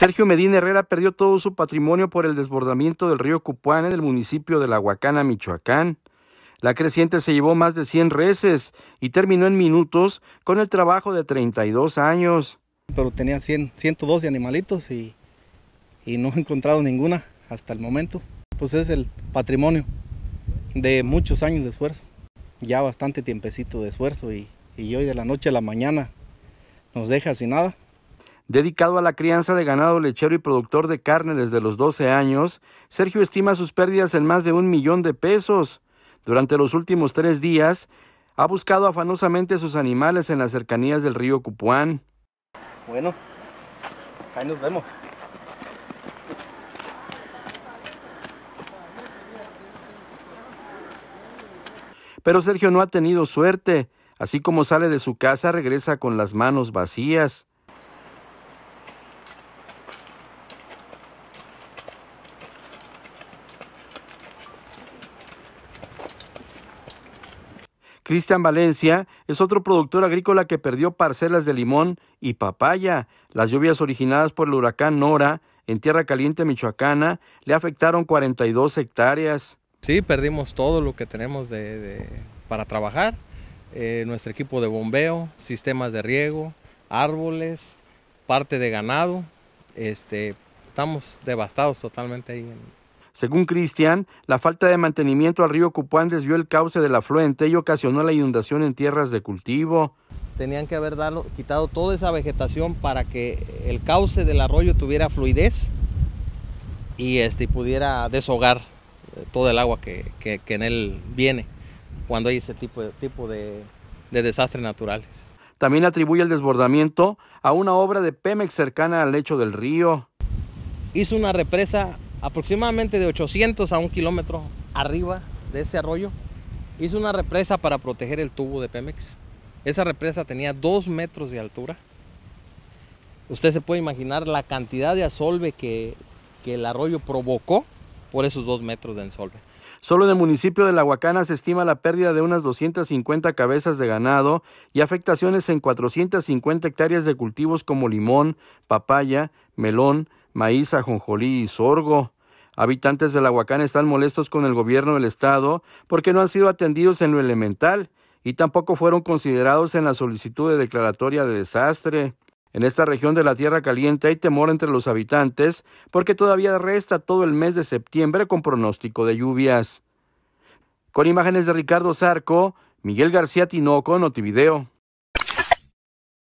Sergio Medina Herrera perdió todo su patrimonio por el desbordamiento del río Cupuán en el municipio de La Huacana, Michoacán. La creciente se llevó más de 100 reses y terminó en minutos con el trabajo de 32 años. Pero tenía 100, 112 animalitos y, y no he encontrado ninguna hasta el momento. Pues es el patrimonio de muchos años de esfuerzo, ya bastante tiempecito de esfuerzo y, y hoy de la noche a la mañana nos deja sin nada. Dedicado a la crianza de ganado lechero y productor de carne desde los 12 años, Sergio estima sus pérdidas en más de un millón de pesos. Durante los últimos tres días, ha buscado afanosamente a sus animales en las cercanías del río Cupuán. Bueno, ahí nos vemos. Pero Sergio no ha tenido suerte. Así como sale de su casa, regresa con las manos vacías. Cristian Valencia es otro productor agrícola que perdió parcelas de limón y papaya. Las lluvias originadas por el huracán Nora en Tierra Caliente, Michoacana, le afectaron 42 hectáreas. Sí, perdimos todo lo que tenemos para trabajar, eh, nuestro equipo de bombeo, sistemas de riego, árboles, parte de ganado. Este, estamos devastados totalmente ahí en, según Cristian, la falta de mantenimiento al río Cupán desvió el cauce del afluente y ocasionó la inundación en tierras de cultivo. Tenían que haber quitado toda esa vegetación para que el cauce del arroyo tuviera fluidez y este, pudiera deshogar eh, todo el agua que, en él viene cuando hay ese tipo, tipo de, de desastres naturales. También atribuye el desbordamiento a una obra de Pemex cercana al lecho del río. Hizo una represa aproximadamente de 800 a un kilómetro arriba de este arroyo, hizo una represa para proteger el tubo de Pemex. Esa represa tenía 2 metros de altura. Usted se puede imaginar la cantidad de asolve que, que el arroyo provocó por esos 2 metros de ensolve. Solo en el municipio de La Huacana se estima la pérdida de unas 250 cabezas de ganado y afectaciones en 450 hectáreas de cultivos como limón, papaya, melón, maíz, ajonjolí y sorgo. Habitantes del Huacán están molestos con el gobierno del estado porque no han sido atendidos en lo elemental y tampoco fueron considerados en la solicitud de declaratoria de desastre. En esta región de la Tierra Caliente hay temor entre los habitantes porque todavía resta todo el mes de septiembre con pronóstico de lluvias. Con imágenes de Ricardo Zarco, Miguel García Tinoco, Notivideo.